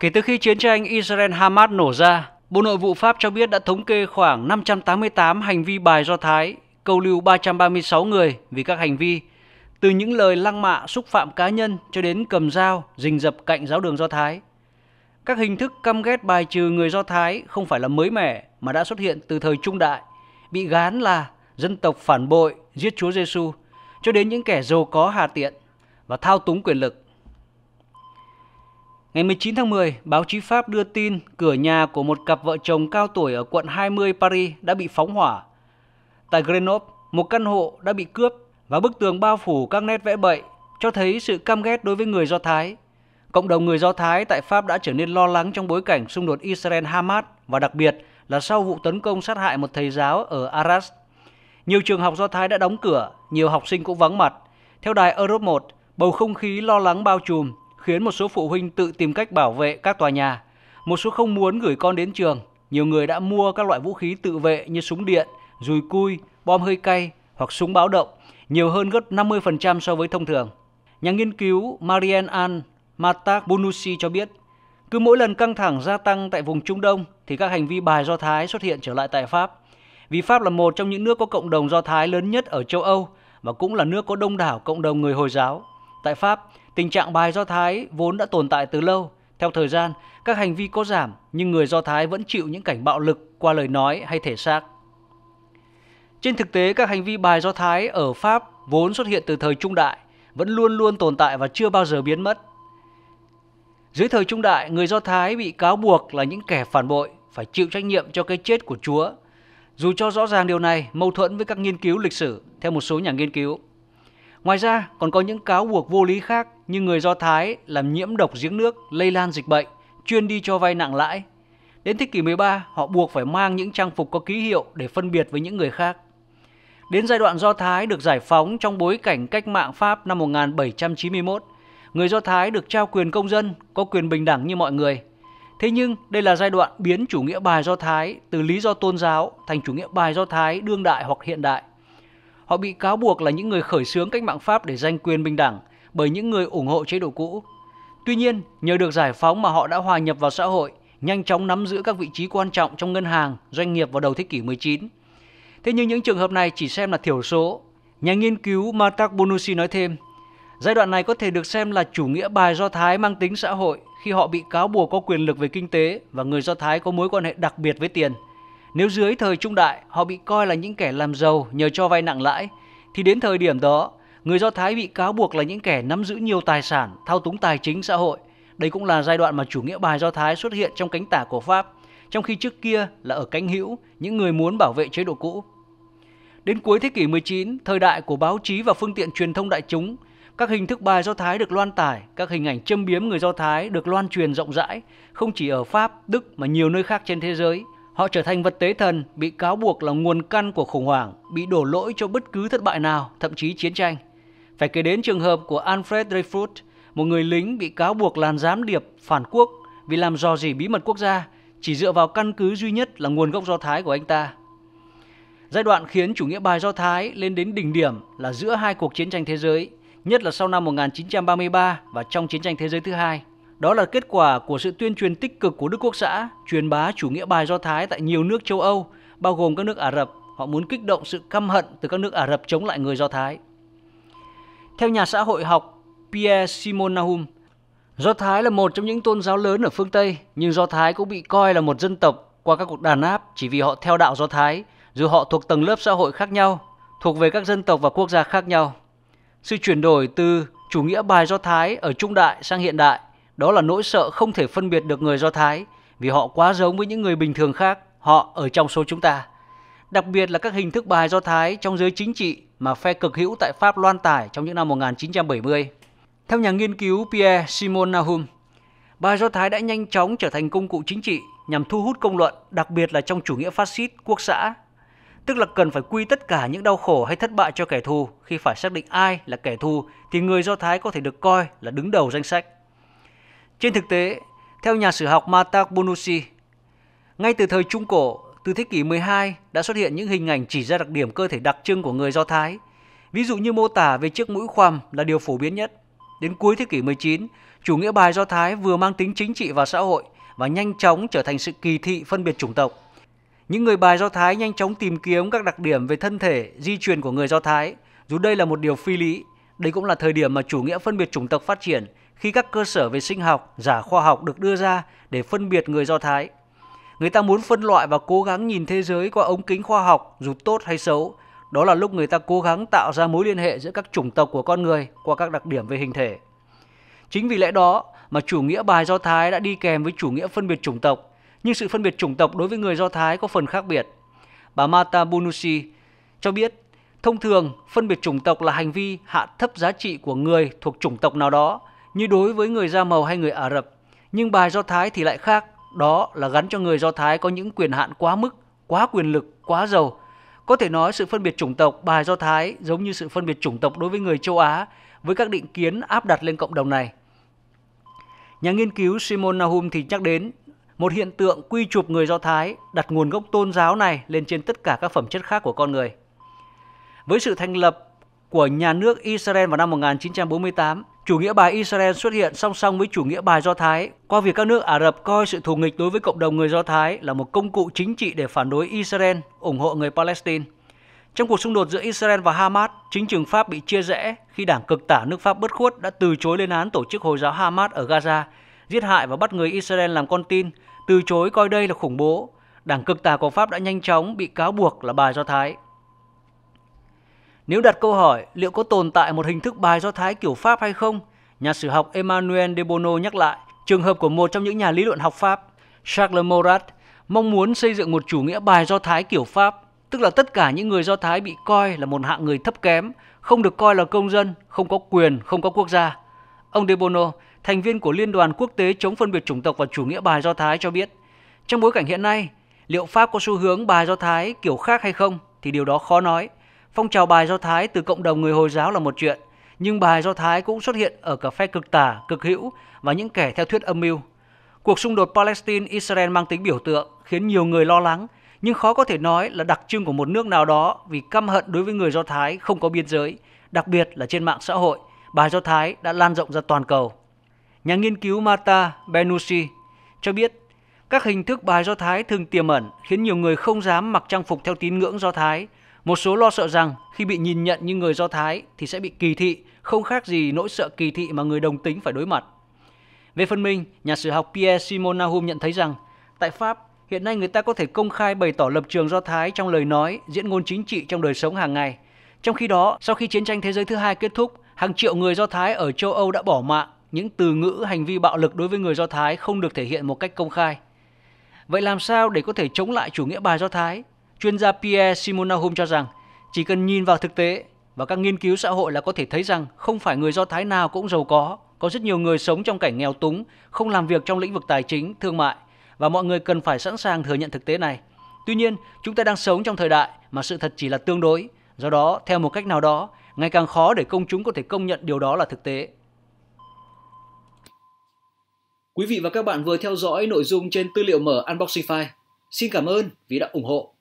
Kể từ khi chiến tranh Israel-Hamas nổ ra, Bộ Nội vụ Pháp cho biết đã thống kê khoảng 588 hành vi bài Do Thái, câu lưu 336 người vì các hành vi từ những lời lăng mạ xúc phạm cá nhân cho đến cầm dao, rình dập cạnh giáo đường Do Thái. Các hình thức căm ghét bài trừ người Do Thái không phải là mới mẻ mà đã xuất hiện từ thời trung đại, bị gán là dân tộc phản bội, giết Chúa Giêsu cho đến những kẻ giàu có hà tiện và thao túng quyền lực Ngày 19 tháng 10, báo chí Pháp đưa tin cửa nhà của một cặp vợ chồng cao tuổi ở quận 20 Paris đã bị phóng hỏa. Tại Grenoble, một căn hộ đã bị cướp và bức tường bao phủ các nét vẽ bậy cho thấy sự căm ghét đối với người Do Thái. Cộng đồng người Do Thái tại Pháp đã trở nên lo lắng trong bối cảnh xung đột Israel-Hamas và đặc biệt là sau vụ tấn công sát hại một thầy giáo ở Arras. Nhiều trường học Do Thái đã đóng cửa, nhiều học sinh cũng vắng mặt. Theo đài Europe 1, bầu không khí lo lắng bao trùm khiến một số phụ huynh tự tìm cách bảo vệ các tòa nhà. Một số không muốn gửi con đến trường, nhiều người đã mua các loại vũ khí tự vệ như súng điện, dùi cui, bom hơi cay hoặc súng báo động, nhiều hơn gấp 50% so với thông thường. Nhà nghiên cứu Marianne An Matak Bonucci cho biết, cứ mỗi lần căng thẳng gia tăng tại vùng Trung Đông thì các hành vi bài Do Thái xuất hiện trở lại tại Pháp. Vì Pháp là một trong những nước có cộng đồng Do Thái lớn nhất ở châu Âu và cũng là nước có đông đảo cộng đồng người Hồi giáo. Tại Pháp, Tình trạng bài Do Thái vốn đã tồn tại từ lâu. Theo thời gian, các hành vi có giảm nhưng người Do Thái vẫn chịu những cảnh bạo lực qua lời nói hay thể xác. Trên thực tế, các hành vi bài Do Thái ở Pháp vốn xuất hiện từ thời Trung Đại, vẫn luôn luôn tồn tại và chưa bao giờ biến mất. Dưới thời Trung Đại, người Do Thái bị cáo buộc là những kẻ phản bội, phải chịu trách nhiệm cho cái chết của Chúa. Dù cho rõ ràng điều này mâu thuẫn với các nghiên cứu lịch sử theo một số nhà nghiên cứu. Ngoài ra, còn có những cáo buộc vô lý khác như người Do Thái làm nhiễm độc giếng nước, lây lan dịch bệnh, chuyên đi cho vay nặng lãi. Đến thế kỷ 13, họ buộc phải mang những trang phục có ký hiệu để phân biệt với những người khác. Đến giai đoạn Do Thái được giải phóng trong bối cảnh cách mạng Pháp năm 1791, người Do Thái được trao quyền công dân, có quyền bình đẳng như mọi người. Thế nhưng, đây là giai đoạn biến chủ nghĩa bài Do Thái từ lý do tôn giáo thành chủ nghĩa bài Do Thái đương đại hoặc hiện đại. Họ bị cáo buộc là những người khởi xướng cách mạng Pháp để giành quyền bình đẳng bởi những người ủng hộ chế độ cũ. Tuy nhiên, nhờ được giải phóng mà họ đã hòa nhập vào xã hội, nhanh chóng nắm giữ các vị trí quan trọng trong ngân hàng, doanh nghiệp vào đầu thế kỷ 19. Thế nhưng những trường hợp này chỉ xem là thiểu số. Nhà nghiên cứu Matak Bonucci nói thêm, giai đoạn này có thể được xem là chủ nghĩa bài Do Thái mang tính xã hội khi họ bị cáo buộc có quyền lực về kinh tế và người Do Thái có mối quan hệ đặc biệt với tiền – nếu dưới thời trung đại họ bị coi là những kẻ làm giàu nhờ cho vay nặng lãi, thì đến thời điểm đó, người Do Thái bị cáo buộc là những kẻ nắm giữ nhiều tài sản, thao túng tài chính xã hội. Đây cũng là giai đoạn mà chủ nghĩa bài Do Thái xuất hiện trong cánh tả của Pháp, trong khi trước kia là ở cánh hữu những người muốn bảo vệ chế độ cũ. Đến cuối thế kỷ 19, thời đại của báo chí và phương tiện truyền thông đại chúng, các hình thức bài Do Thái được loan tải, các hình ảnh châm biếm người Do Thái được loan truyền rộng rãi, không chỉ ở Pháp, Đức mà nhiều nơi khác trên thế giới – Họ trở thành vật tế thần, bị cáo buộc là nguồn căn của khủng hoảng, bị đổ lỗi cho bất cứ thất bại nào, thậm chí chiến tranh. Phải kể đến trường hợp của Alfred Dreyfus, một người lính bị cáo buộc làm gián điệp phản quốc vì làm dò dỉ bí mật quốc gia, chỉ dựa vào căn cứ duy nhất là nguồn gốc Do Thái của anh ta. Giai đoạn khiến chủ nghĩa bài Do Thái lên đến đỉnh điểm là giữa hai cuộc chiến tranh thế giới, nhất là sau năm 1933 và trong chiến tranh thế giới thứ hai. Đó là kết quả của sự tuyên truyền tích cực của Đức Quốc xã, truyền bá chủ nghĩa bài Do Thái tại nhiều nước châu Âu, bao gồm các nước Ả Rập. Họ muốn kích động sự căm hận từ các nước Ả Rập chống lại người Do Thái. Theo nhà xã hội học Pierre Simon Nahum, Do Thái là một trong những tôn giáo lớn ở phương Tây, nhưng Do Thái cũng bị coi là một dân tộc qua các cuộc đàn áp chỉ vì họ theo đạo Do Thái, dù họ thuộc tầng lớp xã hội khác nhau, thuộc về các dân tộc và quốc gia khác nhau. Sự chuyển đổi từ chủ nghĩa bài Do Thái ở trung đại sang hiện đại đó là nỗi sợ không thể phân biệt được người Do Thái vì họ quá giống với những người bình thường khác, họ ở trong số chúng ta. Đặc biệt là các hình thức bài Do Thái trong giới chính trị mà phe cực hữu tại Pháp loan tải trong những năm 1970. Theo nhà nghiên cứu Pierre Simon Nahum, bài Do Thái đã nhanh chóng trở thành công cụ chính trị nhằm thu hút công luận, đặc biệt là trong chủ nghĩa phát xít, quốc xã. Tức là cần phải quy tất cả những đau khổ hay thất bại cho kẻ thù, khi phải xác định ai là kẻ thù thì người Do Thái có thể được coi là đứng đầu danh sách. Trên thực tế, theo nhà sử học Mata Bonucci, ngay từ thời Trung Cổ, từ thế kỷ 12 đã xuất hiện những hình ảnh chỉ ra đặc điểm cơ thể đặc trưng của người Do Thái. Ví dụ như mô tả về chiếc mũi khoằm là điều phổ biến nhất. Đến cuối thế kỷ 19, chủ nghĩa bài Do Thái vừa mang tính chính trị và xã hội và nhanh chóng trở thành sự kỳ thị phân biệt chủng tộc. Những người bài Do Thái nhanh chóng tìm kiếm các đặc điểm về thân thể, di truyền của người Do Thái, dù đây là một điều phi lý. Đây cũng là thời điểm mà chủ nghĩa phân biệt chủng tộc phát triển khi các cơ sở về sinh học, giả khoa học được đưa ra để phân biệt người Do Thái. Người ta muốn phân loại và cố gắng nhìn thế giới qua ống kính khoa học dù tốt hay xấu. Đó là lúc người ta cố gắng tạo ra mối liên hệ giữa các chủng tộc của con người qua các đặc điểm về hình thể. Chính vì lẽ đó mà chủ nghĩa bài Do Thái đã đi kèm với chủ nghĩa phân biệt chủng tộc, nhưng sự phân biệt chủng tộc đối với người Do Thái có phần khác biệt. Bà Mata Bunusi cho biết, thông thường phân biệt chủng tộc là hành vi hạ thấp giá trị của người thuộc chủng tộc nào đó như đối với người da màu hay người Ả Rập. Nhưng bài Do Thái thì lại khác, đó là gắn cho người Do Thái có những quyền hạn quá mức, quá quyền lực, quá giàu. Có thể nói sự phân biệt chủng tộc bài Do Thái giống như sự phân biệt chủng tộc đối với người châu Á với các định kiến áp đặt lên cộng đồng này. Nhà nghiên cứu Simon Nahum thì nhắc đến một hiện tượng quy chụp người Do Thái đặt nguồn gốc tôn giáo này lên trên tất cả các phẩm chất khác của con người. Với sự thành lập của nhà nước Israel vào năm 1948, chủ nghĩa bài Israel xuất hiện song song với chủ nghĩa bài Do Thái, qua việc các nước Ả Rập coi sự thù nghịch đối với cộng đồng người Do Thái là một công cụ chính trị để phản đối Israel, ủng hộ người Palestine. Trong cuộc xung đột giữa Israel và Hamas, chính trường Pháp bị chia rẽ khi đảng cực tả nước Pháp bất khuất đã từ chối lên án tổ chức Hồi giáo Hamas ở Gaza, giết hại và bắt người Israel làm con tin, từ chối coi đây là khủng bố. Đảng cực tả của Pháp đã nhanh chóng bị cáo buộc là bài Do Thái. Nếu đặt câu hỏi liệu có tồn tại một hình thức bài do Thái kiểu Pháp hay không, nhà sử học Emmanuel de Bono nhắc lại trường hợp của một trong những nhà lý luận học Pháp, Charles Maurras, mong muốn xây dựng một chủ nghĩa bài do Thái kiểu Pháp, tức là tất cả những người Do Thái bị coi là một hạng người thấp kém, không được coi là công dân, không có quyền, không có quốc gia. Ông De Bono, thành viên của Liên đoàn Quốc tế chống phân biệt chủng tộc và chủ nghĩa bài Do Thái cho biết, trong bối cảnh hiện nay, liệu Pháp có xu hướng bài Do Thái kiểu khác hay không thì điều đó khó nói – Phong trào bài Do Thái từ cộng đồng người Hồi giáo là một chuyện, nhưng bài Do Thái cũng xuất hiện ở cả phe cực tả, cực hữu và những kẻ theo thuyết âm mưu. Cuộc xung đột Palestine-Israel mang tính biểu tượng, khiến nhiều người lo lắng, nhưng khó có thể nói là đặc trưng của một nước nào đó vì căm hận đối với người Do Thái không có biên giới, đặc biệt là trên mạng xã hội, bài Do Thái đã lan rộng ra toàn cầu. Nhà nghiên cứu Mata Benusi cho biết các hình thức bài Do Thái thường tiềm ẩn khiến nhiều người không dám mặc trang phục theo tín ngưỡng Do Thái – một số lo sợ rằng khi bị nhìn nhận như người Do Thái thì sẽ bị kỳ thị, không khác gì nỗi sợ kỳ thị mà người đồng tính phải đối mặt. Về phần mình, nhà sử học Pierre Simon Nahum nhận thấy rằng tại Pháp, hiện nay người ta có thể công khai bày tỏ lập trường Do Thái trong lời nói, diễn ngôn chính trị trong đời sống hàng ngày. Trong khi đó, sau khi chiến tranh thế giới thứ hai kết thúc, hàng triệu người Do Thái ở châu Âu đã bỏ mạng. Những từ ngữ hành vi bạo lực đối với người Do Thái không được thể hiện một cách công khai. Vậy làm sao để có thể chống lại chủ nghĩa bài Do Thái? Chuyên gia Pierre Simonahum cho rằng chỉ cần nhìn vào thực tế và các nghiên cứu xã hội là có thể thấy rằng không phải người Do Thái nào cũng giàu có, có rất nhiều người sống trong cảnh nghèo túng, không làm việc trong lĩnh vực tài chính, thương mại và mọi người cần phải sẵn sàng thừa nhận thực tế này. Tuy nhiên, chúng ta đang sống trong thời đại mà sự thật chỉ là tương đối, do đó theo một cách nào đó, ngày càng khó để công chúng có thể công nhận điều đó là thực tế. Quý vị và các bạn vừa theo dõi nội dung trên tư liệu mở Unboxing File. Xin cảm ơn vì đã ủng hộ.